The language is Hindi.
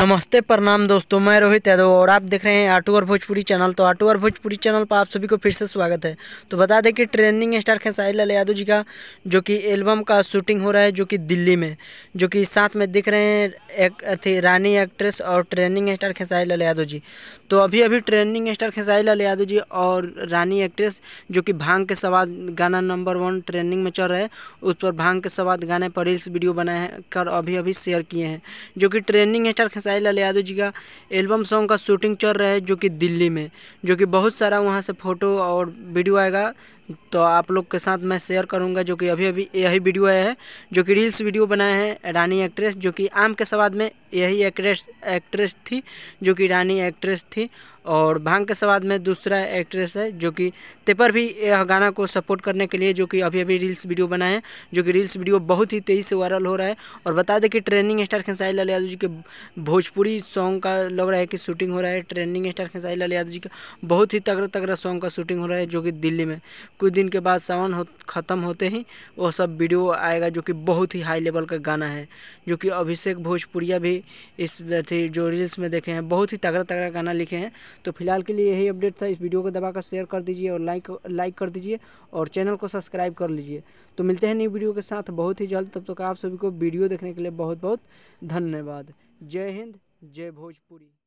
नमस्ते प्रणाम दोस्तों मैं रोहित यादव और आप देख रहे हैं आटू और भोजपुरी चैनल तो आटू और भोजपुरी चैनल पर आप सभी को फिर से स्वागत है तो बता दें कि ट्रेंडिंग स्टार खेसारी लाल यादव जी का जो कि एल्बम का शूटिंग हो रहा है जो कि दिल्ली में जो कि साथ में दिख रहे हैं एक अथी रानी एक्ट्रेस और ट्रेनिंग स्टार खेसारी लाल यादव जी तो अभी अभी ट्रेनिंग स्टार खेसारी लाल यादव जी और रानी एक्ट्रेस जो कि भांग के सवाद गाना नंबर वन ट्रेनिंग में चल रहा है उस पर भांग के सवाद गाने पर रील्स वीडियो बनाए कर अभी अभी शेयर किए हैं जो कि ट्रेनिंग स्टार साहिल अल यादव जी का एल्बम सॉन्ग का शूटिंग चल रहा है जो कि दिल्ली में जो कि बहुत सारा वहाँ से फ़ोटो और वीडियो आएगा तो आप लोग के साथ मैं शेयर करूंगा जो कि अभी अभी यही वीडियो आया है जो कि रील्स वीडियो बनाए हैं रानी एक्ट्रेस जो कि आम के सवाद में यही एक्ट्रेस एक्ट्रेस थी जो कि रानी एक्ट्रेस थी और भांग के सवाद में दूसरा एक्ट्रेस है जो कि तेपर भी यह गाना को सपोर्ट करने के लिए जो कि अभी अभी रील्स वीडियो बनाए हैं जो कि रील्स वीडियो बहुत ही तेज़ी से वायरल हो रहा है और बता दें कि ट्रेनिंग स्टार खेसाई लाल यादव जी के भोजपुरी सॉन्ग का लग रहा है कि शूटिंग हो रहा है ट्रेनिंग स्टार खेसाई लाल यादव जी का बहुत ही तगड़ा तगड़ा सॉन्ग का शूटिंग हो रहा है जो कि दिल्ली में कुछ दिन के बाद सावन हो ख़त्म होते ही वो सब वीडियो आएगा जो कि बहुत ही हाई लेवल का गाना है जो कि अभिषेक भोजपुरिया भी इस थी जो रील्स में देखे हैं बहुत ही तगड़ा तगड़ा गाना लिखे हैं तो फिलहाल के लिए यही अपडेट था इस वीडियो को दबाकर शेयर कर दीजिए और लाइक लाइक कर दीजिए और चैनल को सब्सक्राइब कर लीजिए तो मिलते हैं न्यू वीडियो के साथ बहुत ही जल्द तब तक आप सभी को वीडियो देखने के लिए बहुत बहुत धन्यवाद जय हिंद जय भोजपुरी